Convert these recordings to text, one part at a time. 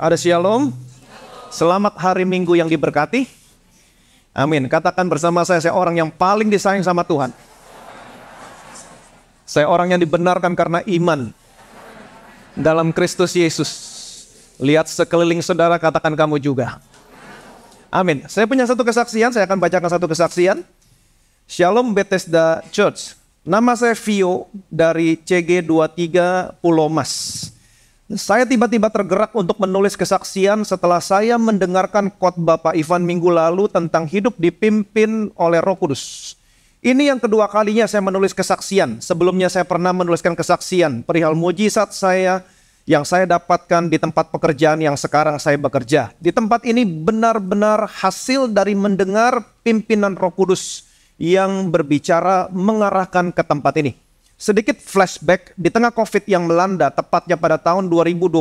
Ada shalom. Selamat hari Minggu yang diberkati. Amin. Katakan bersama saya, saya orang yang paling disayang sama Tuhan. Saya orang yang dibenarkan karena iman dalam Kristus Yesus. Lihat sekeliling saudara, katakan kamu juga. Amin. Saya punya satu kesaksian, saya akan bacakan satu kesaksian. Shalom Bethesda Church. Nama saya Vio dari CG23 Pulau Mas. Saya tiba-tiba tergerak untuk menulis kesaksian setelah saya mendengarkan khotbah Pak Ivan minggu lalu tentang hidup dipimpin oleh Roh Kudus. Ini yang kedua kalinya saya menulis kesaksian. Sebelumnya saya pernah menuliskan kesaksian perihal mujizat saya yang saya dapatkan di tempat pekerjaan yang sekarang saya bekerja. Di tempat ini benar-benar hasil dari mendengar pimpinan Roh Kudus yang berbicara mengarahkan ke tempat ini. Sedikit flashback, di tengah COVID yang melanda, tepatnya pada tahun 2021,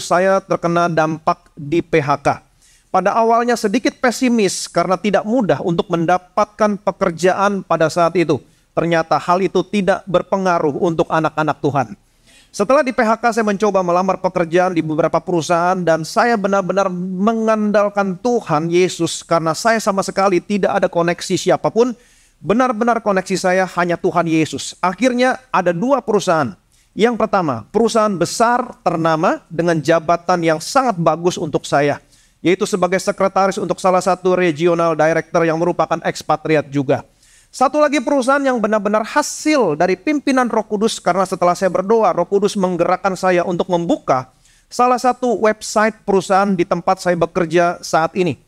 saya terkena dampak di PHK. Pada awalnya sedikit pesimis karena tidak mudah untuk mendapatkan pekerjaan pada saat itu. Ternyata hal itu tidak berpengaruh untuk anak-anak Tuhan. Setelah di PHK saya mencoba melamar pekerjaan di beberapa perusahaan dan saya benar-benar mengandalkan Tuhan Yesus karena saya sama sekali tidak ada koneksi siapapun Benar-benar koneksi saya hanya Tuhan Yesus. Akhirnya ada dua perusahaan. Yang pertama, perusahaan besar ternama dengan jabatan yang sangat bagus untuk saya, yaitu sebagai sekretaris untuk salah satu regional director yang merupakan ekspatriat juga. Satu lagi perusahaan yang benar-benar hasil dari pimpinan Roh Kudus karena setelah saya berdoa, Roh Kudus menggerakkan saya untuk membuka salah satu website perusahaan di tempat saya bekerja saat ini.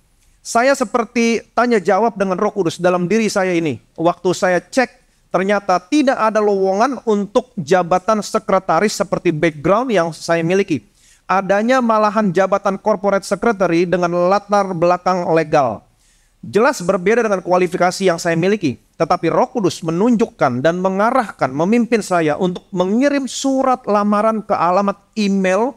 Saya seperti tanya jawab dengan Roh Kudus dalam diri saya ini. Waktu saya cek ternyata tidak ada lowongan untuk jabatan sekretaris seperti background yang saya miliki. Adanya malahan jabatan corporate secretary dengan latar belakang legal. Jelas berbeda dengan kualifikasi yang saya miliki, tetapi Roh Kudus menunjukkan dan mengarahkan, memimpin saya untuk mengirim surat lamaran ke alamat email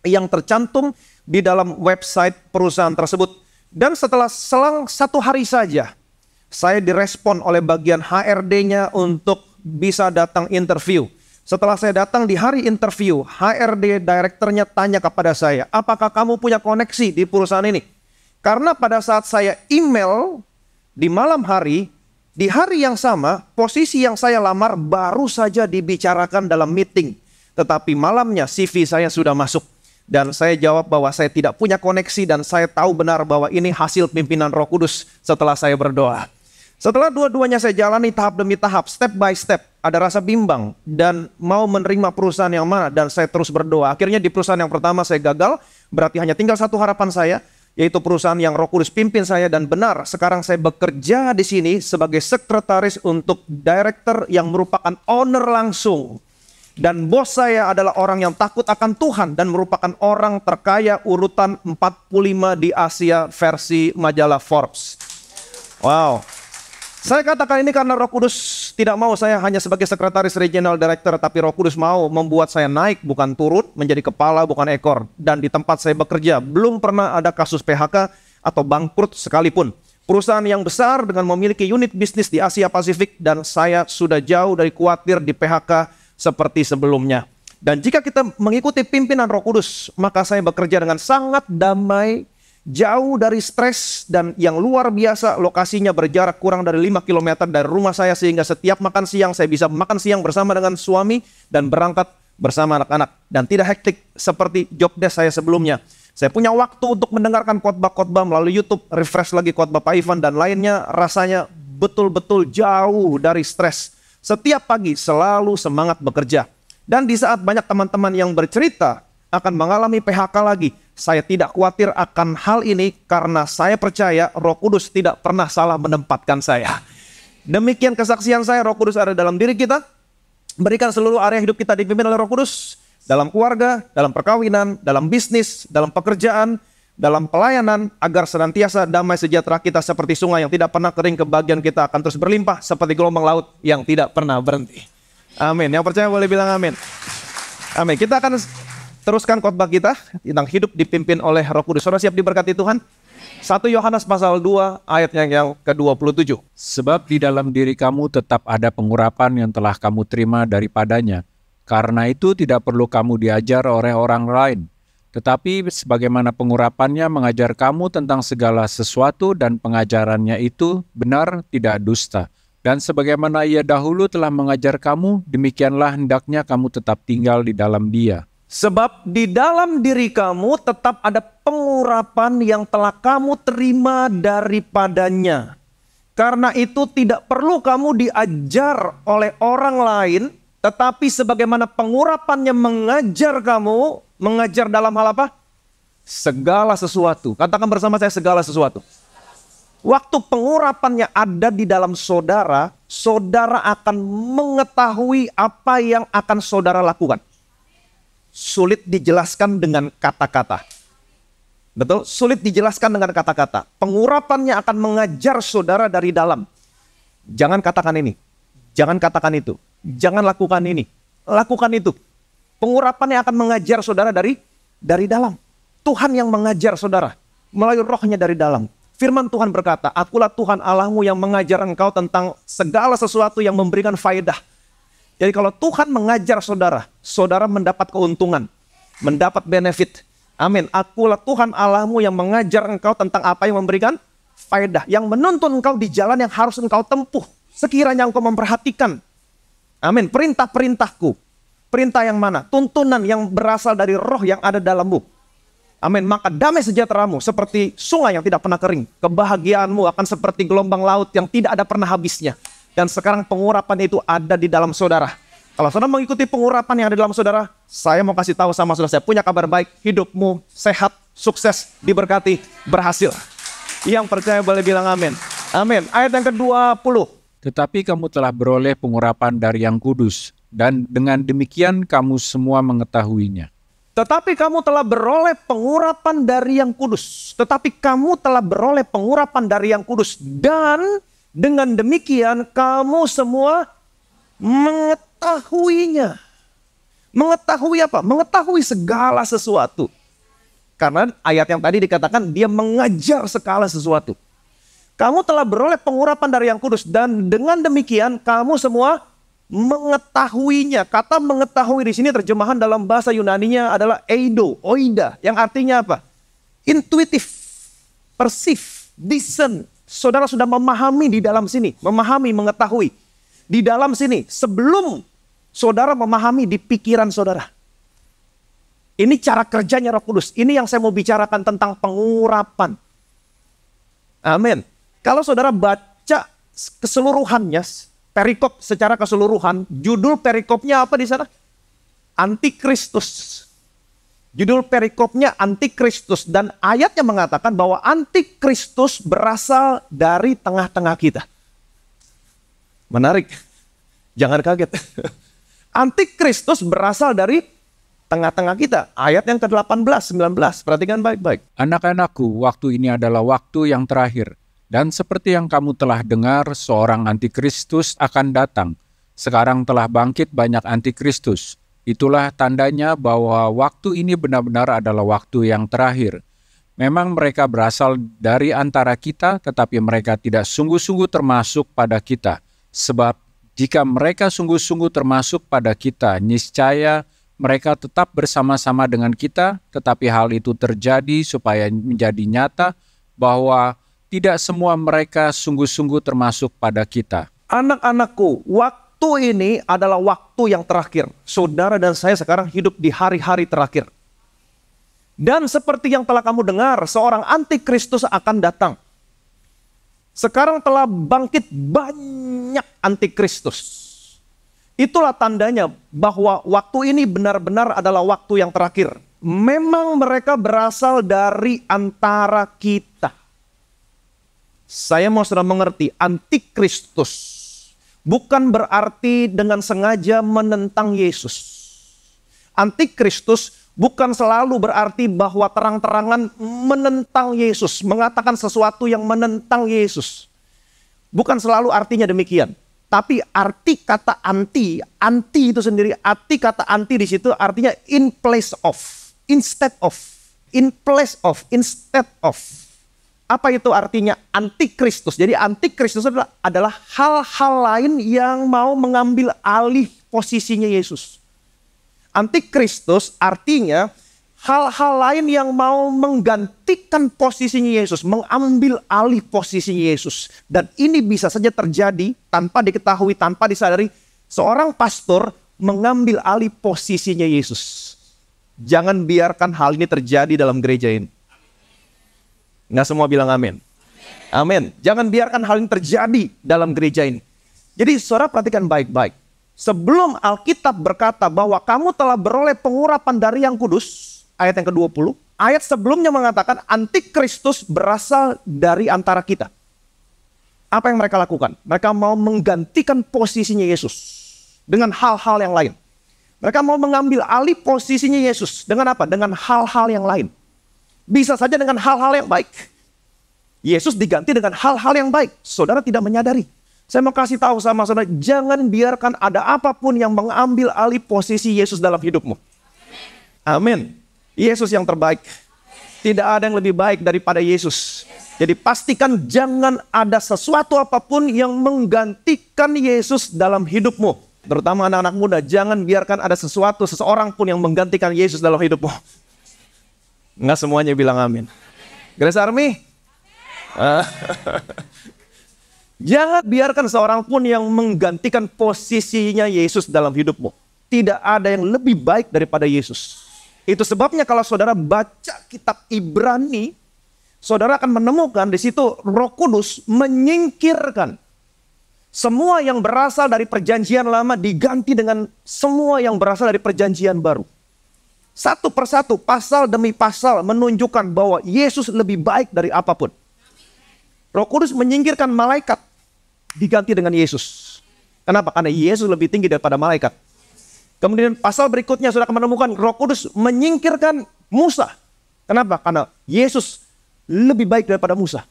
yang tercantum di dalam website perusahaan tersebut dan setelah selang satu hari saja, saya direspon oleh bagian HRD-nya untuk bisa datang interview. Setelah saya datang di hari interview, HRD direkturnya tanya kepada saya, apakah kamu punya koneksi di perusahaan ini? Karena pada saat saya email di malam hari, di hari yang sama, posisi yang saya lamar baru saja dibicarakan dalam meeting. Tetapi malamnya CV saya sudah masuk dan saya jawab bahwa saya tidak punya koneksi dan saya tahu benar bahwa ini hasil pimpinan Roh Kudus setelah saya berdoa. Setelah dua-duanya saya jalani tahap demi tahap, step by step, ada rasa bimbang dan mau menerima perusahaan yang mana dan saya terus berdoa. Akhirnya di perusahaan yang pertama saya gagal, berarti hanya tinggal satu harapan saya, yaitu perusahaan yang Roh Kudus pimpin saya dan benar. Sekarang saya bekerja di sini sebagai sekretaris untuk director yang merupakan owner langsung dan bos saya adalah orang yang takut akan Tuhan dan merupakan orang terkaya urutan 45 di Asia versi majalah Forbes. Wow. Saya katakan ini karena Roh Kudus tidak mau saya hanya sebagai sekretaris regional director tapi Roh Kudus mau membuat saya naik bukan turun menjadi kepala bukan ekor dan di tempat saya bekerja belum pernah ada kasus PHK atau bangkrut sekalipun. Perusahaan yang besar dengan memiliki unit bisnis di Asia Pasifik dan saya sudah jauh dari khawatir di PHK seperti sebelumnya. Dan jika kita mengikuti pimpinan Roh Kudus, maka saya bekerja dengan sangat damai, jauh dari stres dan yang luar biasa lokasinya berjarak kurang dari 5 km dari rumah saya sehingga setiap makan siang saya bisa makan siang bersama dengan suami dan berangkat bersama anak-anak dan tidak hektik seperti job desk saya sebelumnya. Saya punya waktu untuk mendengarkan khotbah-khotbah melalui YouTube, refresh lagi khotbah Pak Ivan dan lainnya rasanya betul-betul jauh dari stres setiap pagi selalu semangat bekerja. Dan di saat banyak teman-teman yang bercerita akan mengalami PHK lagi, saya tidak khawatir akan hal ini karena saya percaya Roh Kudus tidak pernah salah menempatkan saya. Demikian kesaksian saya, Roh Kudus ada dalam diri kita. Berikan seluruh area hidup kita dipimpin oleh Roh Kudus dalam keluarga, dalam perkawinan, dalam bisnis, dalam pekerjaan, dalam pelayanan agar senantiasa damai sejahtera kita seperti sungai yang tidak pernah kering kebagian kita akan terus berlimpah seperti gelombang laut yang tidak pernah berhenti. Amin. Yang percaya boleh bilang amin. Amin. Kita akan teruskan khotbah kita tentang hidup dipimpin oleh Roh Kudus. Saudara siap diberkati Tuhan? 1 Yohanes pasal 2 ayat yang ke-27. Sebab di dalam diri kamu tetap ada pengurapan yang telah kamu terima daripadanya. Karena itu tidak perlu kamu diajar oleh orang lain, tetapi sebagaimana pengurapannya mengajar kamu tentang segala sesuatu dan pengajarannya itu benar tidak dusta. Dan sebagaimana ia dahulu telah mengajar kamu, demikianlah hendaknya kamu tetap tinggal di dalam dia. Sebab di dalam diri kamu tetap ada pengurapan yang telah kamu terima daripadanya. Karena itu tidak perlu kamu diajar oleh orang lain, tetapi sebagaimana pengurapannya mengajar kamu, Mengajar dalam hal apa? Segala sesuatu. Katakan bersama saya segala sesuatu. Waktu pengurapannya ada di dalam saudara, saudara akan mengetahui apa yang akan saudara lakukan. Sulit dijelaskan dengan kata-kata. Betul? Sulit dijelaskan dengan kata-kata. Pengurapannya akan mengajar saudara dari dalam. Jangan katakan ini. Jangan katakan itu. Jangan lakukan ini. Lakukan itu. Pengurapan yang akan mengajar saudara dari dari dalam. Tuhan yang mengajar saudara. Melalui rohnya dari dalam. Firman Tuhan berkata, Akulah Tuhan Allahmu yang mengajar engkau tentang segala sesuatu yang memberikan faedah. Jadi kalau Tuhan mengajar saudara, saudara mendapat keuntungan, mendapat benefit. Amin. Akulah Tuhan Allahmu yang mengajar engkau tentang apa yang memberikan faedah. Yang menuntun engkau di jalan yang harus engkau tempuh. Sekiranya engkau memperhatikan. Amin. Perintah-perintahku Perintah yang mana? Tuntunan yang berasal dari roh yang ada dalammu. Amin. Maka damai sejahteramu seperti sungai yang tidak pernah kering. Kebahagiaanmu akan seperti gelombang laut yang tidak ada pernah habisnya. Dan sekarang pengurapan itu ada di dalam saudara. Kalau saudara mengikuti pengurapan yang ada di dalam saudara, saya mau kasih tahu sama saudara, saya punya kabar baik, hidupmu sehat, sukses, diberkati, berhasil. Yang percaya boleh bilang amin. Amin. Ayat yang ke-20. Tetapi kamu telah beroleh pengurapan dari yang kudus, dan dengan demikian kamu semua mengetahuinya. Tetapi kamu telah beroleh pengurapan dari yang kudus. Tetapi kamu telah beroleh pengurapan dari yang kudus. Dan dengan demikian kamu semua mengetahuinya. Mengetahui apa? Mengetahui segala sesuatu. Karena ayat yang tadi dikatakan dia mengajar segala sesuatu. Kamu telah beroleh pengurapan dari yang kudus. Dan dengan demikian kamu semua mengetahuinya. Kata mengetahui di sini terjemahan dalam bahasa Yunaninya adalah eido, oida, yang artinya apa? Intuitif, persif, discern. Saudara sudah memahami di dalam sini, memahami, mengetahui. Di dalam sini, sebelum saudara memahami di pikiran saudara. Ini cara kerjanya roh kudus. Ini yang saya mau bicarakan tentang pengurapan. Amin. Kalau saudara baca keseluruhannya, perikop secara keseluruhan, judul perikopnya apa di sana? Antikristus. Judul perikopnya Antikristus dan ayatnya mengatakan bahwa Antikristus berasal dari tengah-tengah kita. Menarik, jangan kaget. Antikristus berasal dari tengah-tengah kita. Ayat yang ke-18, 19, perhatikan baik-baik. Anak-anakku, waktu ini adalah waktu yang terakhir. Dan seperti yang kamu telah dengar, seorang antikristus akan datang. Sekarang telah bangkit banyak antikristus. Itulah tandanya bahwa waktu ini benar-benar adalah waktu yang terakhir. Memang mereka berasal dari antara kita, tetapi mereka tidak sungguh-sungguh termasuk pada kita. Sebab jika mereka sungguh-sungguh termasuk pada kita, niscaya mereka tetap bersama-sama dengan kita, tetapi hal itu terjadi supaya menjadi nyata bahwa tidak semua mereka sungguh-sungguh termasuk pada kita. Anak-anakku, waktu ini adalah waktu yang terakhir. Saudara dan saya sekarang hidup di hari-hari terakhir. Dan seperti yang telah kamu dengar, seorang antikristus akan datang. Sekarang telah bangkit banyak antikristus. Itulah tandanya bahwa waktu ini benar-benar adalah waktu yang terakhir. Memang mereka berasal dari antara kita. Saya mau sudah mengerti, antikristus bukan berarti dengan sengaja menentang Yesus. Antikristus bukan selalu berarti bahwa terang-terangan menentang Yesus, mengatakan sesuatu yang menentang Yesus. Bukan selalu artinya demikian. Tapi arti kata anti, anti itu sendiri, arti kata anti di situ artinya in place of, instead of, in place of, instead of. Apa itu artinya antikristus? Jadi antikristus adalah hal-hal lain yang mau mengambil alih posisinya Yesus. Antikristus artinya hal-hal lain yang mau menggantikan posisinya Yesus, mengambil alih posisinya Yesus. Dan ini bisa saja terjadi tanpa diketahui, tanpa disadari seorang pastor mengambil alih posisinya Yesus. Jangan biarkan hal ini terjadi dalam gereja ini. Nggak semua bilang amin. Amin. Jangan biarkan hal ini terjadi dalam gereja ini. Jadi saudara perhatikan baik-baik. Sebelum Alkitab berkata bahwa kamu telah beroleh pengurapan dari yang kudus, ayat yang ke-20, ayat sebelumnya mengatakan antikristus berasal dari antara kita. Apa yang mereka lakukan? Mereka mau menggantikan posisinya Yesus dengan hal-hal yang lain. Mereka mau mengambil alih posisinya Yesus dengan apa? Dengan hal-hal yang lain. Bisa saja dengan hal-hal yang baik. Yesus diganti dengan hal-hal yang baik. Saudara tidak menyadari. Saya mau kasih tahu sama saudara, jangan biarkan ada apapun yang mengambil alih posisi Yesus dalam hidupmu. Amin. Yesus yang terbaik. Tidak ada yang lebih baik daripada Yesus. Jadi pastikan jangan ada sesuatu apapun yang menggantikan Yesus dalam hidupmu. Terutama anak-anak muda, jangan biarkan ada sesuatu, seseorang pun yang menggantikan Yesus dalam hidupmu. Nggak semuanya bilang amin. Grace Army? Amin. Ah. Jangan biarkan seorang pun yang menggantikan posisinya Yesus dalam hidupmu. Tidak ada yang lebih baik daripada Yesus. Itu sebabnya kalau saudara baca kitab Ibrani, saudara akan menemukan di situ Roh Kudus menyingkirkan semua yang berasal dari perjanjian lama diganti dengan semua yang berasal dari perjanjian baru satu persatu, pasal demi pasal menunjukkan bahwa Yesus lebih baik dari apapun. Roh Kudus menyingkirkan malaikat diganti dengan Yesus. Kenapa? Karena Yesus lebih tinggi daripada malaikat. Kemudian pasal berikutnya sudah menemukan Roh Kudus menyingkirkan Musa. Kenapa? Karena Yesus lebih baik daripada Musa.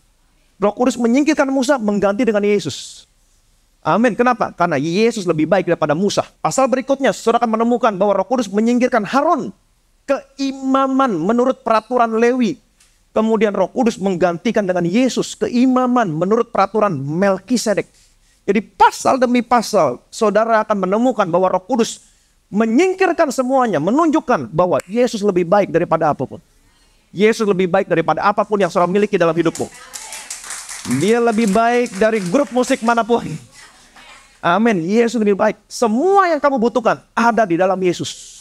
Roh Kudus menyingkirkan Musa mengganti dengan Yesus. Amin. Kenapa? Karena Yesus lebih baik daripada Musa. Pasal berikutnya, saudara akan menemukan bahwa Roh Kudus menyingkirkan Harun keimaman menurut peraturan Lewi. Kemudian Roh Kudus menggantikan dengan Yesus keimaman menurut peraturan Melkisedek. Jadi pasal demi pasal saudara akan menemukan bahwa Roh Kudus menyingkirkan semuanya, menunjukkan bahwa Yesus lebih baik daripada apapun. Yesus lebih baik daripada apapun yang saudara miliki dalam hidupmu. Dia lebih baik dari grup musik manapun. Amin. Yesus lebih baik. Semua yang kamu butuhkan ada di dalam Yesus.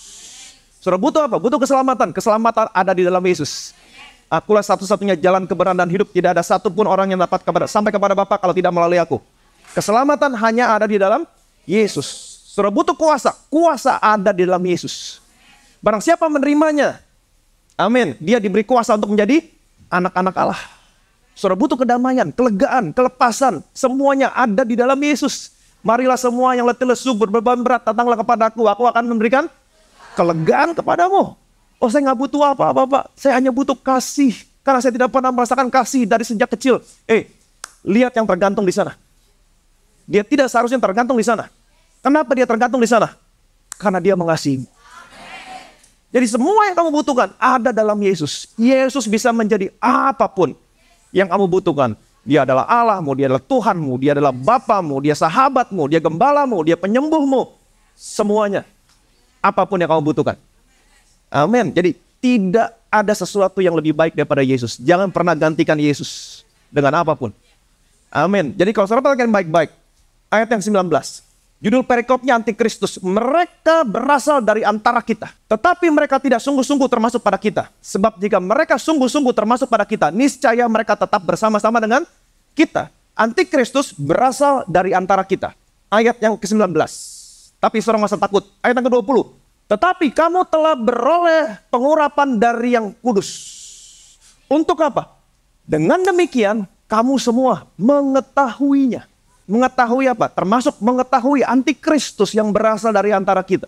Saudara butuh apa? Butuh keselamatan. Keselamatan ada di dalam Yesus. Akulah satu-satunya jalan kebenaran dan hidup. Tidak ada satupun orang yang dapat kepada, sampai kepada Bapa kalau tidak melalui aku. Keselamatan hanya ada di dalam Yesus. Saudara butuh kuasa. Kuasa ada di dalam Yesus. Barang siapa menerimanya, amin. Dia diberi kuasa untuk menjadi anak-anak Allah. Saudara butuh kedamaian, kelegaan, kelepasan. Semuanya ada di dalam Yesus. Marilah semua yang letih lesu, berbeban berat, datanglah kepadaku. Aku akan memberikan kelegaan kepadamu. Oh saya nggak butuh apa-apa Pak, saya hanya butuh kasih. Karena saya tidak pernah merasakan kasih dari sejak kecil. Eh, lihat yang tergantung di sana. Dia tidak seharusnya tergantung di sana. Kenapa dia tergantung di sana? Karena dia mengasihi. Jadi semua yang kamu butuhkan ada dalam Yesus. Yesus bisa menjadi apapun yang kamu butuhkan. Dia adalah Allahmu, dia adalah Tuhanmu, dia adalah Bapamu, dia sahabatmu, dia gembalamu, dia penyembuhmu. Semuanya apapun yang kamu butuhkan. Amin. Jadi tidak ada sesuatu yang lebih baik daripada Yesus. Jangan pernah gantikan Yesus dengan apapun. Amin. Jadi kalau saudara perhatikan baik-baik, ayat yang 19. Judul perikopnya Antikristus. Mereka berasal dari antara kita. Tetapi mereka tidak sungguh-sungguh termasuk pada kita. Sebab jika mereka sungguh-sungguh termasuk pada kita, niscaya mereka tetap bersama-sama dengan kita. Antikristus berasal dari antara kita. Ayat yang ke-19 tapi seorang masa takut. Ayat yang ke-20. Tetapi kamu telah beroleh pengurapan dari yang kudus. Untuk apa? Dengan demikian kamu semua mengetahuinya. Mengetahui apa? Termasuk mengetahui antikristus yang berasal dari antara kita.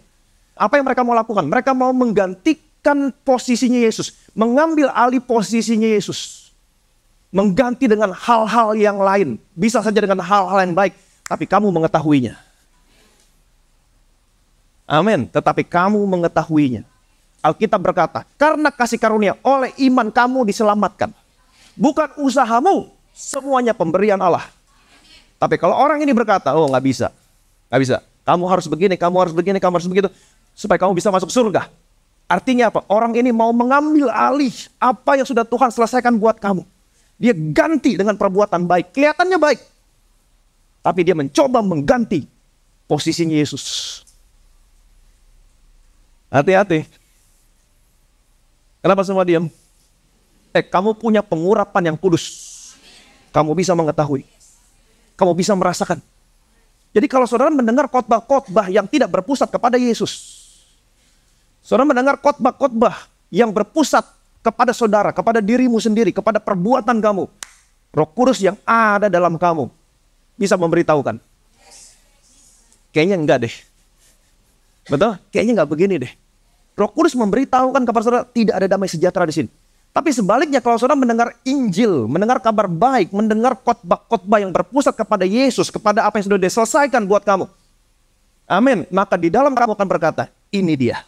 Apa yang mereka mau lakukan? Mereka mau menggantikan posisinya Yesus. Mengambil alih posisinya Yesus. Mengganti dengan hal-hal yang lain. Bisa saja dengan hal-hal yang baik. Tapi kamu mengetahuinya. Amin. Tetapi kamu mengetahuinya. Alkitab berkata, karena kasih karunia oleh iman kamu diselamatkan. Bukan usahamu, semuanya pemberian Allah. Tapi kalau orang ini berkata, oh nggak bisa, nggak bisa. Kamu harus begini, kamu harus begini, kamu harus begitu. Supaya kamu bisa masuk surga. Artinya apa? Orang ini mau mengambil alih apa yang sudah Tuhan selesaikan buat kamu. Dia ganti dengan perbuatan baik. Kelihatannya baik. Tapi dia mencoba mengganti posisinya Yesus. Hati-hati. Kenapa semua diam? Eh, kamu punya pengurapan yang kudus. Kamu bisa mengetahui. Kamu bisa merasakan. Jadi kalau saudara mendengar khotbah-khotbah yang tidak berpusat kepada Yesus. Saudara mendengar khotbah-khotbah yang berpusat kepada saudara, kepada dirimu sendiri, kepada perbuatan kamu. Roh Kudus yang ada dalam kamu bisa memberitahukan. Kayaknya enggak deh. Betul? Kayaknya nggak begini deh. Roh Kudus memberitahukan kepada saudara tidak ada damai sejahtera di sini. Tapi sebaliknya kalau saudara mendengar Injil, mendengar kabar baik, mendengar khotbah-khotbah yang berpusat kepada Yesus, kepada apa yang sudah diselesaikan buat kamu. Amin. Maka di dalam kamu akan berkata, ini dia.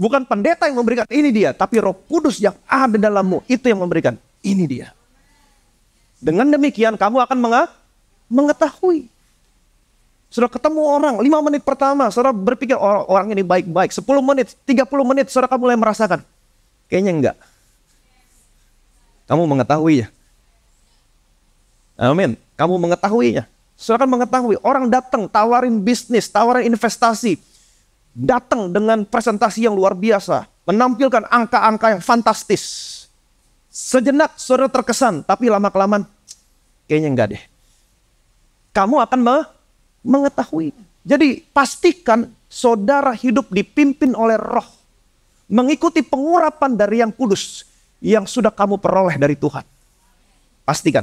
Bukan pendeta yang memberikan ini dia, tapi roh kudus yang ada dalammu itu yang memberikan. Ini dia. Dengan demikian kamu akan mengetahui. Sudah ketemu orang, 5 menit pertama, saudara berpikir orang, oh, orang ini baik-baik. 10 menit, 30 menit, saudara mulai merasakan. Kayaknya enggak. Kamu mengetahui ya. Amin. Kamu mengetahuinya. Saudara kan mengetahui orang datang tawarin bisnis, tawarin investasi. Datang dengan presentasi yang luar biasa. Menampilkan angka-angka yang fantastis. Sejenak saudara terkesan, tapi lama-kelamaan kayaknya enggak deh. Kamu akan mengetahui. Jadi pastikan saudara hidup dipimpin oleh roh. Mengikuti pengurapan dari yang kudus yang sudah kamu peroleh dari Tuhan. Pastikan.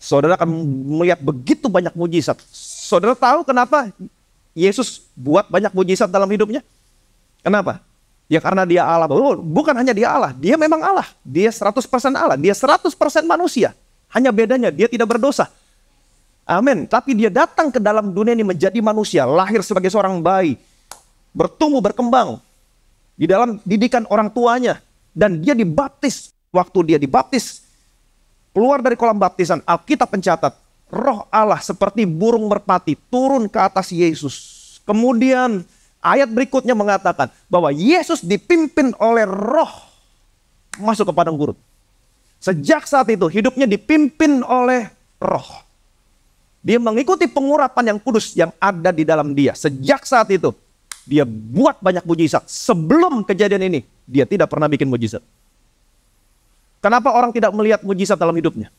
Saudara akan melihat begitu banyak mujizat. Saudara tahu kenapa Yesus buat banyak mujizat dalam hidupnya? Kenapa? Ya karena dia Allah. Oh, bukan hanya dia Allah, dia memang Allah. Dia 100% Allah, dia 100% manusia. Hanya bedanya dia tidak berdosa. Amin. Tapi dia datang ke dalam dunia ini menjadi manusia, lahir sebagai seorang bayi, bertumbuh, berkembang di dalam didikan orang tuanya dan dia dibaptis. Waktu dia dibaptis, keluar dari kolam baptisan, Alkitab mencatat, roh Allah seperti burung merpati turun ke atas Yesus. Kemudian ayat berikutnya mengatakan bahwa Yesus dipimpin oleh roh masuk ke padang gurun. Sejak saat itu hidupnya dipimpin oleh roh. Dia mengikuti pengurapan yang kudus yang ada di dalam dia. Sejak saat itu, dia buat banyak mujizat. Sebelum kejadian ini, dia tidak pernah bikin mujizat. Kenapa orang tidak melihat mujizat dalam hidupnya?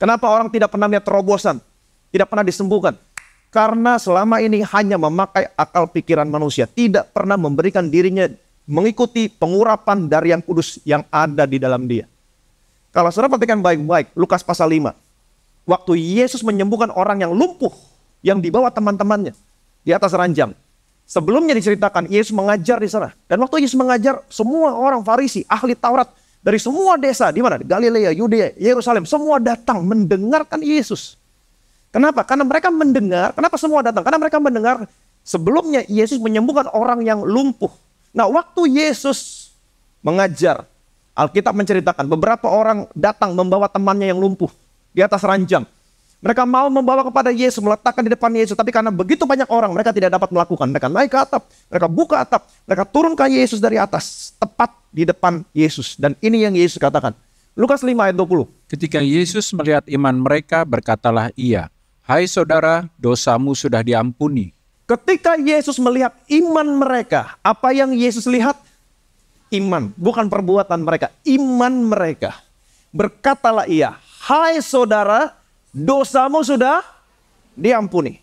Kenapa orang tidak pernah melihat terobosan? Tidak pernah disembuhkan? Karena selama ini hanya memakai akal pikiran manusia. Tidak pernah memberikan dirinya mengikuti pengurapan dari yang kudus yang ada di dalam dia. Kalau saudara perhatikan baik-baik, Lukas pasal 5 waktu Yesus menyembuhkan orang yang lumpuh yang dibawa teman-temannya di atas ranjang. Sebelumnya diceritakan Yesus mengajar di sana. Dan waktu Yesus mengajar semua orang Farisi, ahli Taurat dari semua desa di mana? Galilea, Yudea, Yerusalem, semua datang mendengarkan Yesus. Kenapa? Karena mereka mendengar. Kenapa semua datang? Karena mereka mendengar sebelumnya Yesus menyembuhkan orang yang lumpuh. Nah, waktu Yesus mengajar, Alkitab menceritakan beberapa orang datang membawa temannya yang lumpuh di atas ranjang. Mereka mau membawa kepada Yesus, meletakkan di depan Yesus. Tapi karena begitu banyak orang, mereka tidak dapat melakukan. Mereka naik ke atap, mereka buka atap, mereka turunkan Yesus dari atas. Tepat di depan Yesus. Dan ini yang Yesus katakan. Lukas 5 ayat 20. Ketika Yesus melihat iman mereka, berkatalah ia, Hai saudara, dosamu sudah diampuni. Ketika Yesus melihat iman mereka, apa yang Yesus lihat? Iman, bukan perbuatan mereka, iman mereka. Berkatalah ia, Hai saudara, dosamu sudah diampuni.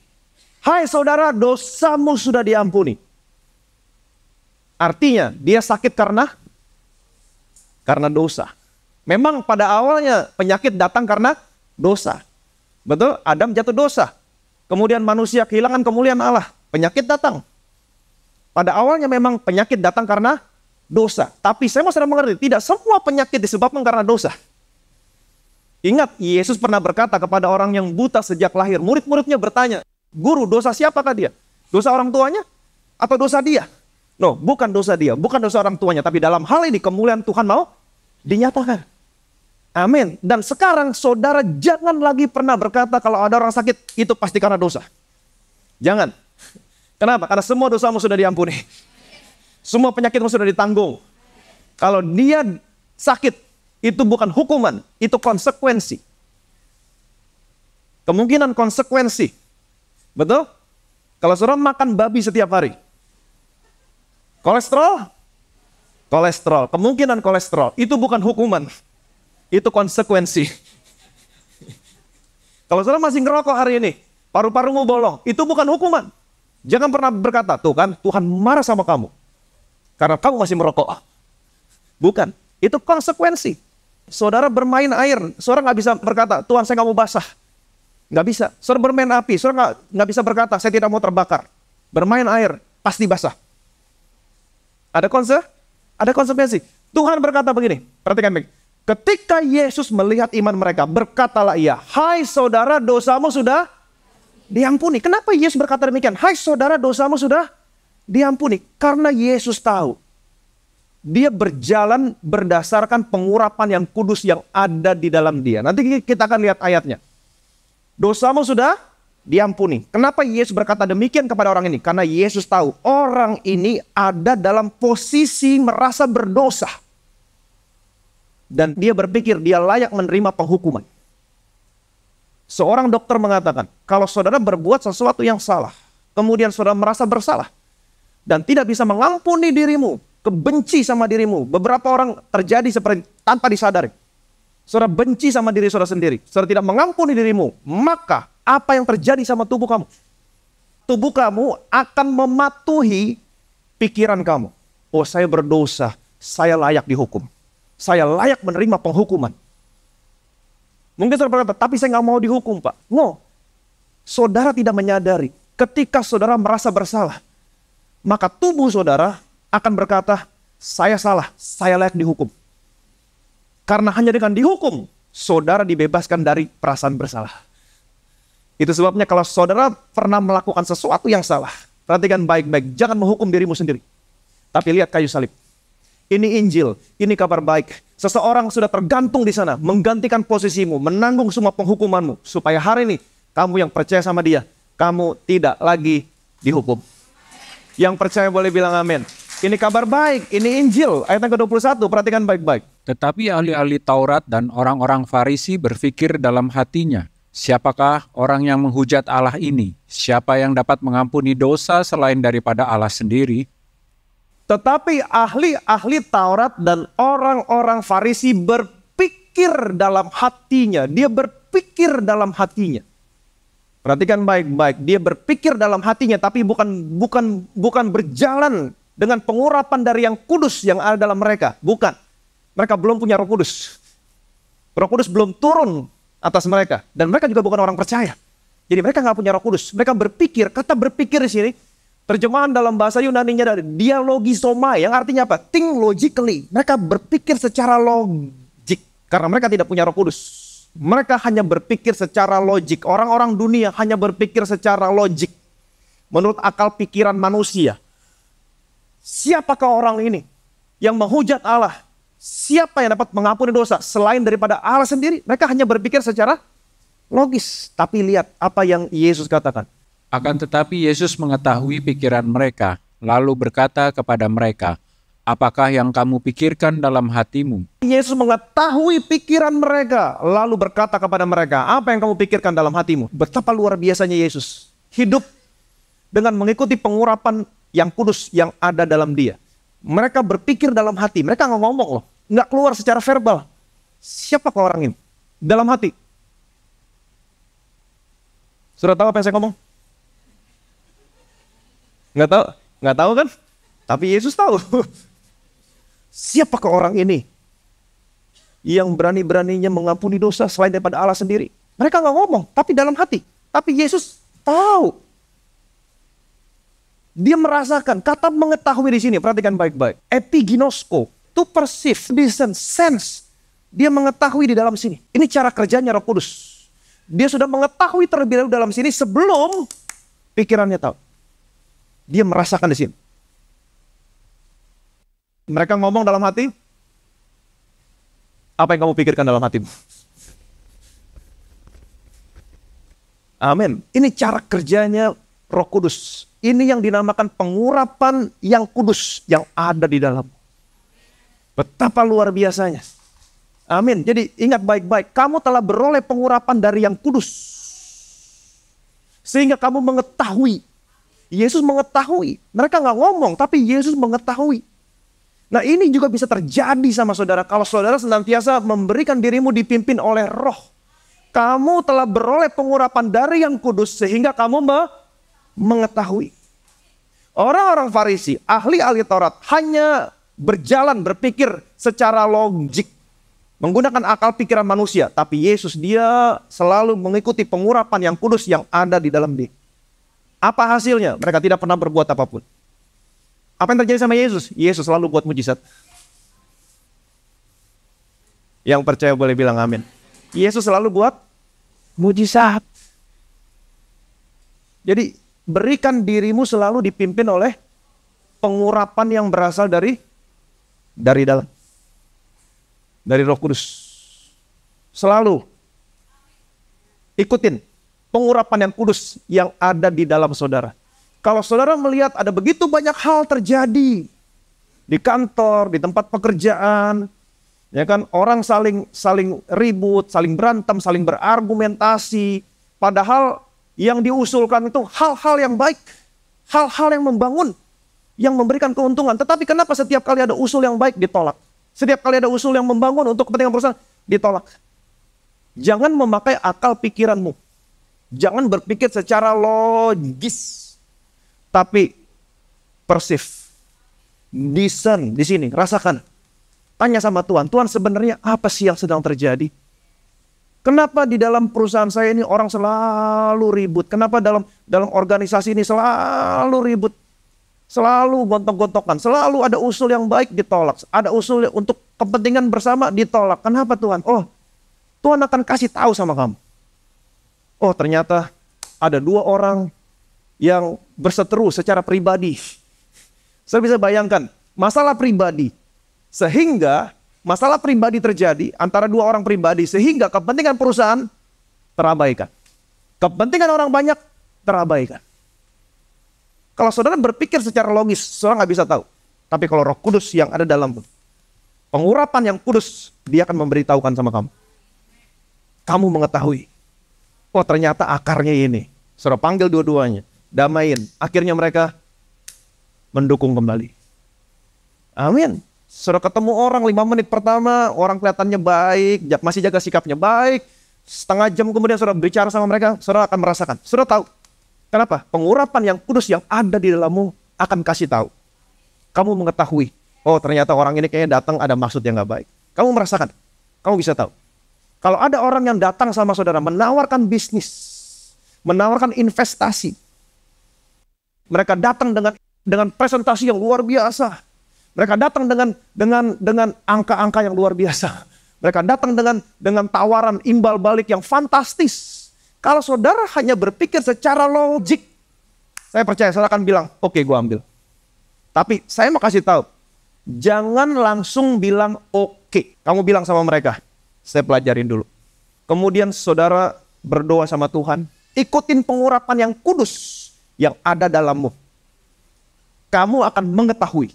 Hai saudara, dosamu sudah diampuni. Artinya dia sakit karena karena dosa. Memang pada awalnya penyakit datang karena dosa. Betul? Adam jatuh dosa. Kemudian manusia kehilangan kemuliaan Allah. Penyakit datang. Pada awalnya memang penyakit datang karena dosa. Tapi saya mau sedang mengerti, tidak semua penyakit disebabkan karena dosa. Ingat, Yesus pernah berkata kepada orang yang buta sejak lahir. Murid-muridnya bertanya, Guru, dosa siapakah dia? Dosa orang tuanya? Atau dosa dia? No, bukan dosa dia, bukan dosa orang tuanya. Tapi dalam hal ini kemuliaan Tuhan mau dinyatakan. Amin. Dan sekarang saudara jangan lagi pernah berkata kalau ada orang sakit, itu pasti karena dosa. Jangan. Kenapa? Karena semua dosamu sudah diampuni. Semua penyakitmu sudah ditanggung. Kalau dia sakit, itu bukan hukuman, itu konsekuensi. Kemungkinan konsekuensi. Betul? Kalau saudara makan babi setiap hari, kolesterol, kolesterol, kemungkinan kolesterol, itu bukan hukuman, itu konsekuensi. Kalau saudara masih ngerokok hari ini, paru-parumu bolong, itu bukan hukuman. Jangan pernah berkata, tuh kan Tuhan marah sama kamu, karena kamu masih merokok. Bukan, itu konsekuensi. Saudara bermain air, saudara nggak bisa berkata, Tuhan saya nggak mau basah. Nggak bisa. Saudara bermain api, saudara nggak, nggak bisa berkata, saya tidak mau terbakar. Bermain air, pasti basah. Ada konsep, Ada konsepnya sih. Tuhan berkata begini, perhatikan baik. Ketika Yesus melihat iman mereka, berkatalah ia, Hai saudara, dosamu sudah diampuni. Kenapa Yesus berkata demikian? Hai saudara, dosamu sudah diampuni. Karena Yesus tahu dia berjalan berdasarkan pengurapan yang kudus yang ada di dalam dia. Nanti kita akan lihat ayatnya. Dosamu sudah diampuni. Kenapa Yesus berkata demikian kepada orang ini? Karena Yesus tahu orang ini ada dalam posisi merasa berdosa. Dan dia berpikir dia layak menerima penghukuman. Seorang dokter mengatakan, kalau saudara berbuat sesuatu yang salah, kemudian saudara merasa bersalah, dan tidak bisa mengampuni dirimu, kebenci sama dirimu. Beberapa orang terjadi seperti tanpa disadari. Saudara benci sama diri saudara sendiri. Saudara tidak mengampuni dirimu. Maka apa yang terjadi sama tubuh kamu? Tubuh kamu akan mematuhi pikiran kamu. Oh saya berdosa, saya layak dihukum. Saya layak menerima penghukuman. Mungkin saudara berkata, tapi saya nggak mau dihukum pak. No, saudara tidak menyadari ketika saudara merasa bersalah. Maka tubuh saudara akan berkata, saya salah, saya layak dihukum. Karena hanya dengan dihukum, saudara dibebaskan dari perasaan bersalah. Itu sebabnya kalau saudara pernah melakukan sesuatu yang salah, perhatikan baik-baik, jangan menghukum dirimu sendiri. Tapi lihat kayu salib. Ini Injil, ini kabar baik. Seseorang sudah tergantung di sana, menggantikan posisimu, menanggung semua penghukumanmu. Supaya hari ini kamu yang percaya sama dia, kamu tidak lagi dihukum. Yang percaya boleh bilang amin. Ini kabar baik, ini Injil, ayat yang ke-21, perhatikan baik-baik. Tetapi ahli-ahli Taurat dan orang-orang Farisi berpikir dalam hatinya, siapakah orang yang menghujat Allah ini? Siapa yang dapat mengampuni dosa selain daripada Allah sendiri? Tetapi ahli-ahli Taurat dan orang-orang Farisi berpikir dalam hatinya, dia berpikir dalam hatinya. Perhatikan baik-baik, dia berpikir dalam hatinya tapi bukan bukan bukan berjalan dengan pengurapan dari yang kudus yang ada dalam mereka. Bukan. Mereka belum punya roh kudus. Roh kudus belum turun atas mereka. Dan mereka juga bukan orang percaya. Jadi mereka nggak punya roh kudus. Mereka berpikir, kata berpikir di sini, terjemahan dalam bahasa Yunani-nya dari dialogi soma yang artinya apa? Think logically. Mereka berpikir secara logik. Karena mereka tidak punya roh kudus. Mereka hanya berpikir secara logik. Orang-orang dunia hanya berpikir secara logik. Menurut akal pikiran manusia Siapakah orang ini yang menghujat Allah? Siapa yang dapat mengampuni dosa selain daripada Allah sendiri? Mereka hanya berpikir secara logis. Tapi lihat apa yang Yesus katakan. Akan tetapi Yesus mengetahui pikiran mereka, lalu berkata kepada mereka, Apakah yang kamu pikirkan dalam hatimu? Yesus mengetahui pikiran mereka, lalu berkata kepada mereka, "Apa yang kamu pikirkan dalam hatimu?" Betapa luar biasanya Yesus hidup dengan mengikuti pengurapan yang kudus yang ada dalam dia. Mereka berpikir dalam hati, mereka nggak ngomong loh, nggak keluar secara verbal. Siapa kau orang ini? Dalam hati. Sudah tahu apa yang saya ngomong? Nggak tahu, nggak tahu kan? Tapi Yesus tahu. Siapa kau orang ini? Yang berani-beraninya mengampuni dosa selain daripada Allah sendiri. Mereka nggak ngomong, tapi dalam hati. Tapi Yesus tahu dia merasakan kata mengetahui di sini, perhatikan baik-baik. Epiginosko to perceive, discern, sense. Dia mengetahui di dalam sini. Ini cara kerjanya Roh Kudus. Dia sudah mengetahui terlebih dahulu dalam sini sebelum pikirannya tahu. Dia merasakan di sini. Mereka ngomong dalam hati, apa yang kamu pikirkan dalam hatimu? Amin. Ini cara kerjanya Roh Kudus. Ini yang dinamakan pengurapan yang kudus yang ada di dalam. Betapa luar biasanya. Amin. Jadi ingat baik-baik, kamu telah beroleh pengurapan dari yang kudus. Sehingga kamu mengetahui. Yesus mengetahui. Mereka nggak ngomong, tapi Yesus mengetahui. Nah ini juga bisa terjadi sama saudara. Kalau saudara senantiasa memberikan dirimu dipimpin oleh roh. Kamu telah beroleh pengurapan dari yang kudus sehingga kamu me mengetahui. Orang-orang Farisi, ahli-ahli Taurat hanya berjalan berpikir secara logik menggunakan akal pikiran manusia, tapi Yesus dia selalu mengikuti pengurapan yang kudus yang ada di dalam dia. Apa hasilnya? Mereka tidak pernah berbuat apapun. Apa yang terjadi sama Yesus? Yesus selalu buat mujizat. Yang percaya boleh bilang amin. Yesus selalu buat mujizat. Jadi berikan dirimu selalu dipimpin oleh pengurapan yang berasal dari dari dalam. Dari Roh Kudus. Selalu ikutin pengurapan yang kudus yang ada di dalam saudara. Kalau saudara melihat ada begitu banyak hal terjadi di kantor, di tempat pekerjaan, ya kan orang saling saling ribut, saling berantem, saling berargumentasi, padahal yang diusulkan itu hal-hal yang baik, hal-hal yang membangun, yang memberikan keuntungan. Tetapi kenapa setiap kali ada usul yang baik ditolak? Setiap kali ada usul yang membangun untuk kepentingan perusahaan ditolak. Jangan memakai akal pikiranmu. Jangan berpikir secara logis. Tapi persif. Discern di sini, rasakan. Tanya sama Tuhan, Tuhan sebenarnya apa sih yang sedang terjadi? Kenapa di dalam perusahaan saya ini orang selalu ribut? Kenapa dalam dalam organisasi ini selalu ribut? Selalu gontok-gontokan, selalu ada usul yang baik ditolak, ada usul untuk kepentingan bersama ditolak. Kenapa Tuhan? Oh, Tuhan akan kasih tahu sama kamu. Oh, ternyata ada dua orang yang berseteru secara pribadi. Saya bisa bayangkan masalah pribadi, sehingga masalah pribadi terjadi antara dua orang pribadi sehingga kepentingan perusahaan terabaikan. Kepentingan orang banyak terabaikan. Kalau saudara berpikir secara logis, saudara nggak bisa tahu. Tapi kalau roh kudus yang ada dalam pengurapan yang kudus, dia akan memberitahukan sama kamu. Kamu mengetahui. Oh ternyata akarnya ini. Saudara panggil dua-duanya. Damain. Akhirnya mereka mendukung kembali. Amin. Sudah ketemu orang lima menit pertama, orang kelihatannya baik, masih jaga sikapnya baik. Setengah jam kemudian sudah berbicara sama mereka, saudara akan merasakan. sudah tahu. Kenapa? Pengurapan yang kudus yang ada di dalammu akan kasih tahu. Kamu mengetahui, oh ternyata orang ini kayaknya datang ada maksud yang nggak baik. Kamu merasakan, kamu bisa tahu. Kalau ada orang yang datang sama saudara menawarkan bisnis, menawarkan investasi, mereka datang dengan dengan presentasi yang luar biasa, mereka datang dengan dengan dengan angka-angka yang luar biasa. Mereka datang dengan dengan tawaran imbal balik yang fantastis. Kalau saudara hanya berpikir secara logik, saya percaya saudara akan bilang, oke okay, gue ambil. Tapi saya mau kasih tahu, jangan langsung bilang oke. Okay. Kamu bilang sama mereka, saya pelajarin dulu. Kemudian saudara berdoa sama Tuhan, ikutin pengurapan yang kudus yang ada dalammu. Kamu akan mengetahui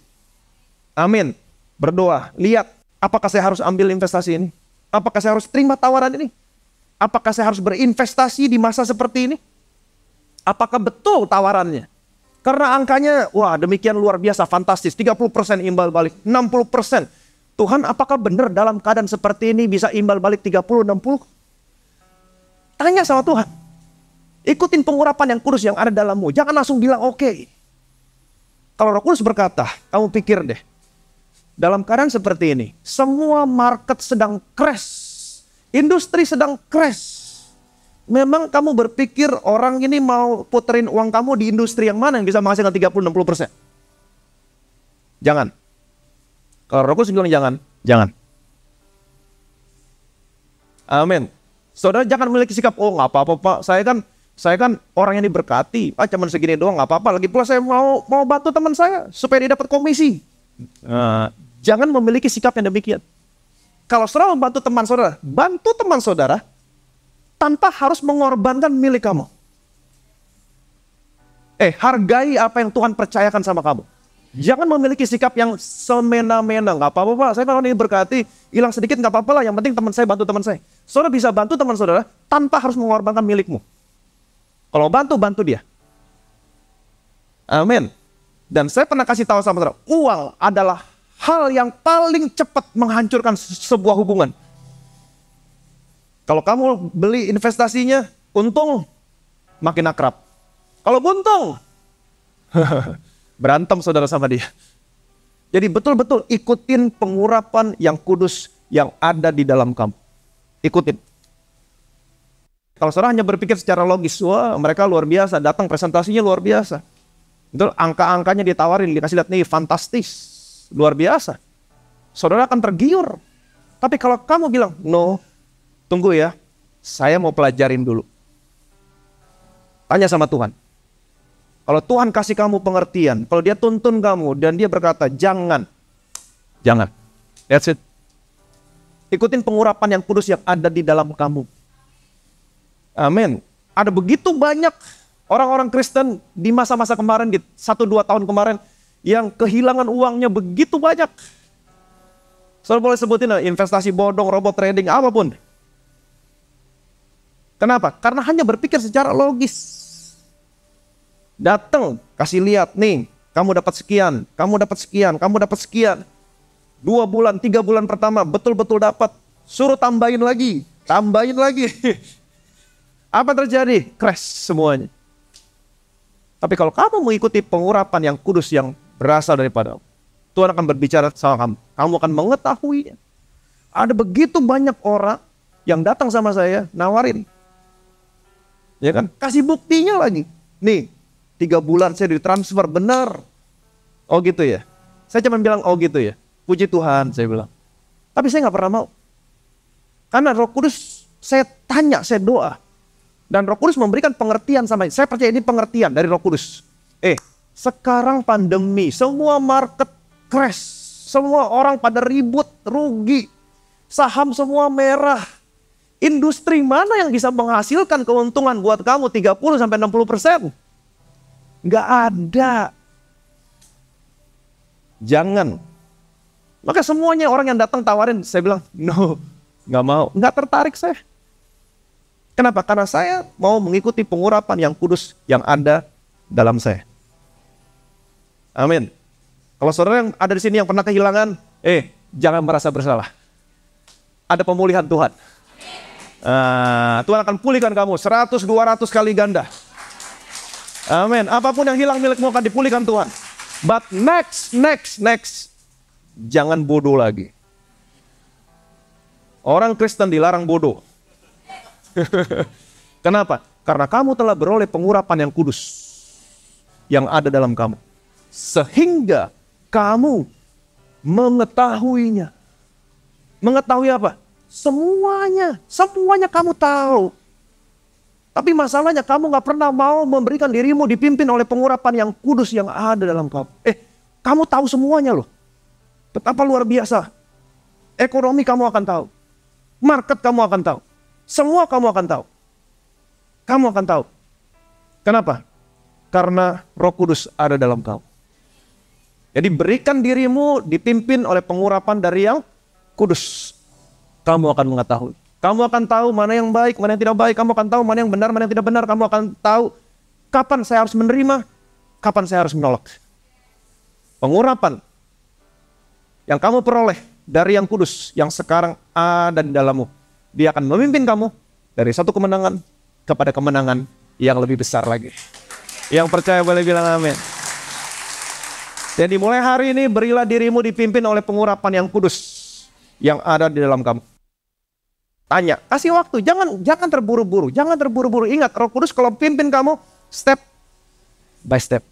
Amin. Berdoa. Lihat, apakah saya harus ambil investasi ini? Apakah saya harus terima tawaran ini? Apakah saya harus berinvestasi di masa seperti ini? Apakah betul tawarannya? Karena angkanya, wah demikian luar biasa, fantastis. 30% imbal balik, 60%. Tuhan apakah benar dalam keadaan seperti ini bisa imbal balik 30-60? Tanya sama Tuhan. Ikutin pengurapan yang kudus yang ada dalammu. Jangan langsung bilang oke. Okay. Kalau roh kudus berkata, kamu pikir deh, dalam keadaan seperti ini, semua market sedang crash. Industri sedang crash. Memang kamu berpikir orang ini mau puterin uang kamu di industri yang mana yang bisa menghasilkan 30-60 persen? Jangan. Kalau rokok bilang jangan, jangan. Amin. Saudara jangan memiliki sikap, oh nggak apa-apa pak, saya kan saya kan orang yang diberkati, ah cuman segini doang nggak apa-apa. Lagi pula saya mau mau bantu teman saya supaya dia dapat komisi. Uh, jangan memiliki sikap yang demikian. Kalau saudara membantu teman saudara, bantu teman saudara tanpa harus mengorbankan milik kamu. Eh, hargai apa yang Tuhan percayakan sama kamu. Jangan memiliki sikap yang semena-mena. Gak apa-apa pak, saya kalau ini berkati, hilang sedikit gak apa-apa lah. Yang penting teman saya bantu teman saya. Saudara bisa bantu teman saudara tanpa harus mengorbankan milikmu. Kalau bantu, bantu dia. Amin. Dan saya pernah kasih tahu sama saudara, uang adalah hal yang paling cepat menghancurkan sebuah hubungan. Kalau kamu beli investasinya, untung makin akrab. Kalau buntung, berantem saudara sama dia. Jadi betul-betul ikutin pengurapan yang kudus yang ada di dalam kamu. Ikutin. Kalau saudara hanya berpikir secara logis, wah mereka luar biasa, datang presentasinya luar biasa. Betul, angka-angkanya ditawarin, dikasih lihat nih, fantastis, luar biasa. Saudara akan tergiur. Tapi kalau kamu bilang, no, tunggu ya, saya mau pelajarin dulu. Tanya sama Tuhan. Kalau Tuhan kasih kamu pengertian, kalau dia tuntun kamu dan dia berkata, jangan, jangan. That's it. Ikutin pengurapan yang kudus yang ada di dalam kamu. Amin. Ada begitu banyak Orang-orang Kristen di masa-masa kemarin, di satu dua tahun kemarin, yang kehilangan uangnya begitu banyak. Saudara boleh sebutin investasi bodong, robot trading, apapun. Kenapa? Karena hanya berpikir secara logis. Datang, kasih lihat nih, kamu dapat sekian, kamu dapat sekian, kamu dapat sekian. Dua bulan, tiga bulan pertama betul-betul dapat. Suruh tambahin lagi, tambahin lagi. Apa terjadi? Crash semuanya. Tapi kalau kamu mengikuti pengurapan yang kudus yang berasal daripada Tuhan akan berbicara sama kamu. Kamu akan mengetahuinya. Ada begitu banyak orang yang datang sama saya nawarin. Ya kan? Kasih buktinya lagi. Nih, tiga bulan saya ditransfer, benar. Oh gitu ya? Saya cuma bilang oh gitu ya. Puji Tuhan, saya bilang. Tapi saya nggak pernah mau. Karena roh kudus, saya tanya, saya doa. Dan Roh Kudus memberikan pengertian sama saya percaya ini pengertian dari Roh Kudus. Eh, sekarang pandemi, semua market crash, semua orang pada ribut, rugi, saham semua merah. Industri mana yang bisa menghasilkan keuntungan buat kamu 30 sampai 60 persen? Nggak ada. Jangan. Maka semuanya orang yang datang tawarin, saya bilang, no, nggak mau. Nggak tertarik saya. Kenapa? Karena saya mau mengikuti pengurapan yang kudus yang ada dalam saya. Amin. Kalau saudara yang ada di sini yang pernah kehilangan, eh jangan merasa bersalah. Ada pemulihan Tuhan. Uh, Tuhan akan pulihkan kamu 100, 200 kali ganda. Amin. Apapun yang hilang milikmu akan dipulihkan Tuhan. But next, next, next. Jangan bodoh lagi. Orang Kristen dilarang bodoh. Kenapa? Karena kamu telah beroleh pengurapan yang kudus yang ada dalam kamu. Sehingga kamu mengetahuinya. Mengetahui apa? Semuanya, semuanya kamu tahu. Tapi masalahnya kamu gak pernah mau memberikan dirimu dipimpin oleh pengurapan yang kudus yang ada dalam kamu. Eh, kamu tahu semuanya loh. Betapa luar biasa. Ekonomi kamu akan tahu. Market kamu akan tahu semua kamu akan tahu. Kamu akan tahu. Kenapa? Karena Roh Kudus ada dalam kamu. Jadi berikan dirimu dipimpin oleh pengurapan dari yang kudus. Kamu akan mengetahui. Kamu akan tahu mana yang baik, mana yang tidak baik. Kamu akan tahu mana yang benar, mana yang tidak benar. Kamu akan tahu kapan saya harus menerima, kapan saya harus menolak. Pengurapan yang kamu peroleh dari yang kudus yang sekarang ada di dalammu dia akan memimpin kamu dari satu kemenangan kepada kemenangan yang lebih besar lagi. Yang percaya boleh bilang amin. Jadi mulai hari ini berilah dirimu dipimpin oleh pengurapan yang kudus yang ada di dalam kamu. Tanya, kasih waktu, jangan jangan terburu-buru, jangan terburu-buru. Ingat, Roh Kudus kalau pimpin kamu step by step.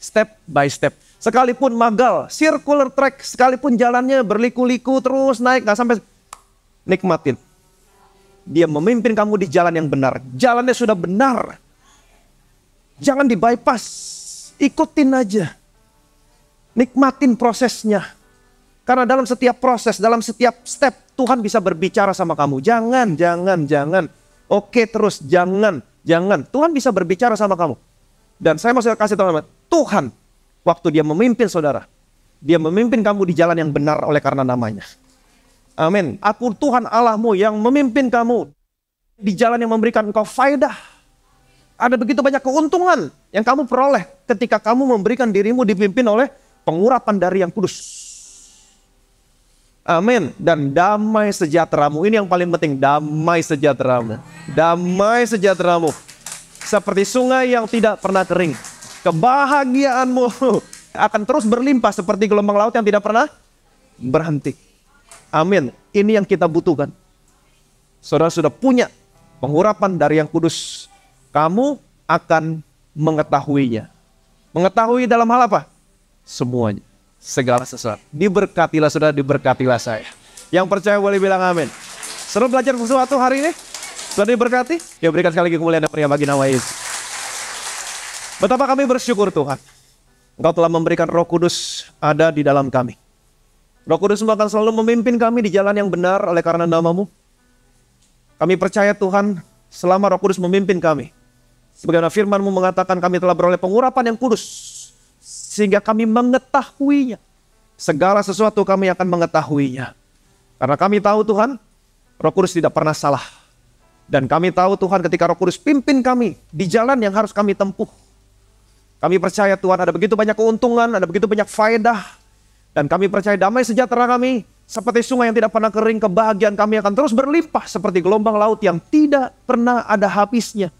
Step by step. Sekalipun magal, circular track, sekalipun jalannya berliku-liku terus naik nggak sampai nikmatin. Dia memimpin kamu di jalan yang benar. Jalannya sudah benar. Jangan di bypass. Ikutin aja. Nikmatin prosesnya. Karena dalam setiap proses, dalam setiap step Tuhan bisa berbicara sama kamu. Jangan, jangan, jangan. Oke terus, jangan, jangan. Tuhan bisa berbicara sama kamu. Dan saya mau kasih teman-teman, Tuhan waktu dia memimpin saudara, dia memimpin kamu di jalan yang benar oleh karena namanya. Amin. Aku Tuhan Allahmu yang memimpin kamu di jalan yang memberikan engkau faedah. Ada begitu banyak keuntungan yang kamu peroleh ketika kamu memberikan dirimu dipimpin oleh pengurapan dari yang kudus. Amin. Dan damai sejahteramu. Ini yang paling penting. Damai sejahteramu. Damai sejahteramu. Seperti sungai yang tidak pernah kering. Kebahagiaanmu akan terus berlimpah seperti gelombang laut yang tidak pernah berhenti. Amin. Ini yang kita butuhkan. Saudara sudah punya pengurapan dari yang kudus. Kamu akan mengetahuinya. Mengetahui dalam hal apa? Semuanya. Segala sesuatu. Diberkatilah saudara, diberkatilah saya. Yang percaya boleh bilang amin. Seru belajar sesuatu hari ini? Sudah diberkati? Ya berikan sekali lagi kemuliaan dan bagi nama Yesus. Betapa kami bersyukur Tuhan. Engkau telah memberikan roh kudus ada di dalam kami. Roh Kudus akan selalu memimpin kami di jalan yang benar oleh karena namamu. Kami percaya Tuhan selama Roh Kudus memimpin kami. Sebagaimana firmanmu mengatakan kami telah beroleh pengurapan yang kudus. Sehingga kami mengetahuinya. Segala sesuatu kami akan mengetahuinya. Karena kami tahu Tuhan, Roh Kudus tidak pernah salah. Dan kami tahu Tuhan ketika Roh Kudus pimpin kami di jalan yang harus kami tempuh. Kami percaya Tuhan ada begitu banyak keuntungan, ada begitu banyak faedah, dan kami percaya damai sejahtera kami seperti sungai yang tidak pernah kering, kebahagiaan kami akan terus berlimpah seperti gelombang laut yang tidak pernah ada habisnya.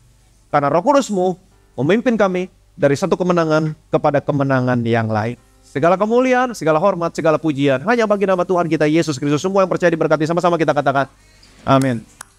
Karena roh kudusmu memimpin kami dari satu kemenangan kepada kemenangan yang lain. Segala kemuliaan, segala hormat, segala pujian hanya bagi nama Tuhan kita Yesus Kristus. Semua yang percaya diberkati sama-sama kita katakan. Amin.